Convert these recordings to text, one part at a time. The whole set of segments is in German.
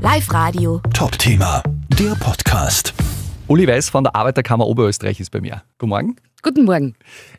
Live Radio. Top Thema, der Podcast. Uli Weiß von der Arbeiterkammer Oberösterreich ist bei mir. Guten Morgen. Guten Morgen.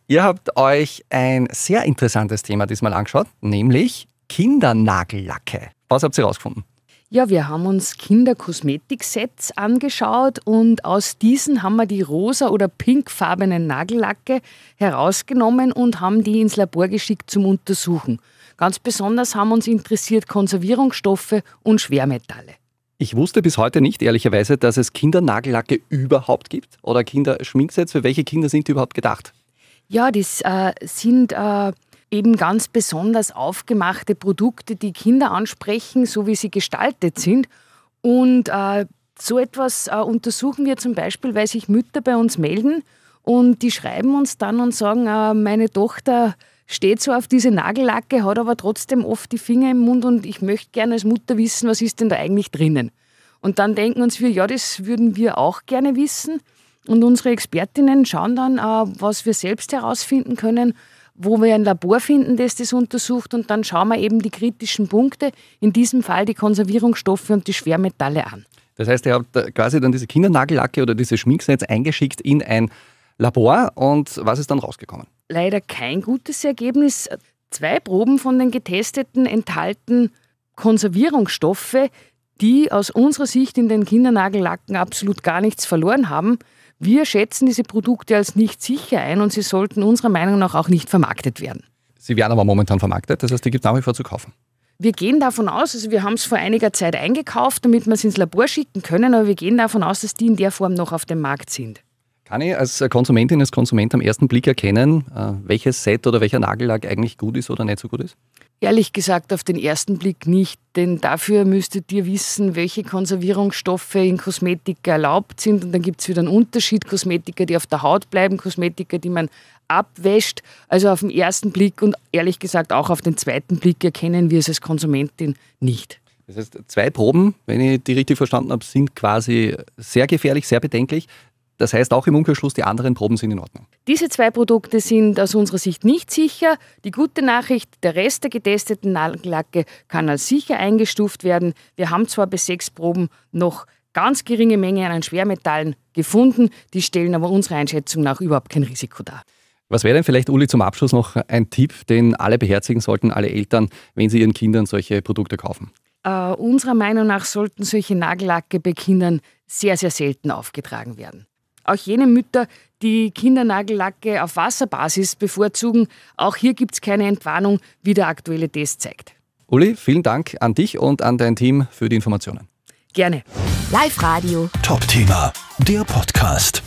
Ihr habt euch ein sehr interessantes Thema diesmal angeschaut, nämlich Kindernagellacke. Was habt ihr herausgefunden? Ja, wir haben uns Kinderkosmetiksets angeschaut und aus diesen haben wir die rosa oder pinkfarbenen Nagellacke herausgenommen und haben die ins Labor geschickt zum Untersuchen. Ganz besonders haben uns interessiert Konservierungsstoffe und Schwermetalle. Ich wusste bis heute nicht, ehrlicherweise, dass es Kindernagellacke überhaupt gibt oder Kinderschminksets. Für welche Kinder sind die überhaupt gedacht? Ja, das äh, sind äh, eben ganz besonders aufgemachte Produkte, die Kinder ansprechen, so wie sie gestaltet sind. Und äh, so etwas äh, untersuchen wir zum Beispiel, weil sich Mütter bei uns melden und die schreiben uns dann und sagen, äh, meine Tochter steht so auf diese Nagellacke, hat aber trotzdem oft die Finger im Mund und ich möchte gerne als Mutter wissen, was ist denn da eigentlich drinnen. Und dann denken uns wir, ja, das würden wir auch gerne wissen. Und unsere Expertinnen schauen dann, äh, was wir selbst herausfinden können, wo wir ein Labor finden, das das untersucht. Und dann schauen wir eben die kritischen Punkte, in diesem Fall die Konservierungsstoffe und die Schwermetalle an. Das heißt, ihr habt quasi dann diese Kindernagellacke oder diese Schminksalz eingeschickt in ein Labor und was ist dann rausgekommen? leider kein gutes Ergebnis. Zwei Proben von den Getesteten enthalten Konservierungsstoffe, die aus unserer Sicht in den Kindernagellacken absolut gar nichts verloren haben. Wir schätzen diese Produkte als nicht sicher ein und sie sollten unserer Meinung nach auch nicht vermarktet werden. Sie werden aber momentan vermarktet, das heißt, die gibt es nach wie vor zu kaufen. Wir gehen davon aus, also wir haben es vor einiger Zeit eingekauft, damit wir es ins Labor schicken können, aber wir gehen davon aus, dass die in der Form noch auf dem Markt sind. Kann ich als Konsumentin, als Konsument am ersten Blick erkennen, äh, welches Set oder welcher Nagellack eigentlich gut ist oder nicht so gut ist? Ehrlich gesagt, auf den ersten Blick nicht, denn dafür müsstet ihr wissen, welche Konservierungsstoffe in Kosmetika erlaubt sind. Und dann gibt es wieder einen Unterschied: Kosmetika, die auf der Haut bleiben, Kosmetika, die man abwäscht. Also auf den ersten Blick und ehrlich gesagt auch auf den zweiten Blick erkennen wir es als Konsumentin nicht. Das heißt, zwei Proben, wenn ich die richtig verstanden habe, sind quasi sehr gefährlich, sehr bedenklich. Das heißt auch im Umkehrschluss, die anderen Proben sind in Ordnung. Diese zwei Produkte sind aus unserer Sicht nicht sicher. Die gute Nachricht, der Rest der getesteten Nagellacke kann als sicher eingestuft werden. Wir haben zwar bei sechs Proben noch ganz geringe Mengen an Schwermetallen gefunden, die stellen aber unserer Einschätzung nach überhaupt kein Risiko dar. Was wäre denn vielleicht, Uli, zum Abschluss noch ein Tipp, den alle beherzigen sollten, alle Eltern, wenn sie ihren Kindern solche Produkte kaufen? Äh, unserer Meinung nach sollten solche Nagellacke bei Kindern sehr, sehr selten aufgetragen werden. Auch jene Mütter, die Kindernagellacke auf Wasserbasis bevorzugen, auch hier gibt es keine Entwarnung, wie der aktuelle Test zeigt. Uli, vielen Dank an dich und an dein Team für die Informationen. Gerne. Live Radio. Top Thema, der Podcast.